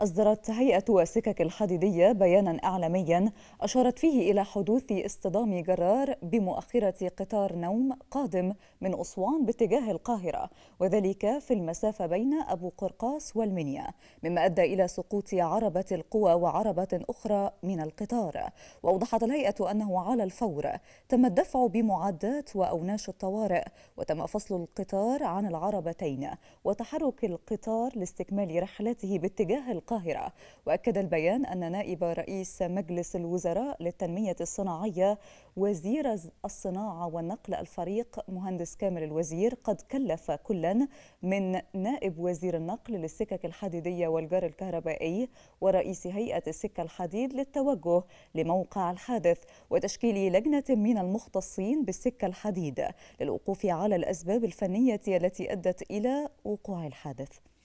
أصدرت هيئة السكك الحديدية بيانا إعلاميا أشارت فيه إلى حدوث اصطدام جرار بمؤخرة قطار نوم قادم من أسوان باتجاه القاهرة وذلك في المسافة بين أبو قرقاس والمنيا مما أدى إلى سقوط عربة القوى وعربة أخرى من القطار وأوضحت الهيئة أنه على الفور تم الدفع بمعدات وأوناش الطوارئ وتم فصل القطار عن العربتين وتحرك القطار لاستكمال رحلته باتجاه القاهرة القاهرة وأكد البيان أن نائب رئيس مجلس الوزراء للتنمية الصناعية وزير الصناعة والنقل الفريق مهندس كامل الوزير قد كلف كلا من نائب وزير النقل للسكك الحديدية والجار الكهربائي ورئيس هيئة السكة الحديد للتوجه لموقع الحادث وتشكيل لجنة من المختصين بالسكة الحديد للوقوف على الأسباب الفنية التي أدت إلى وقوع الحادث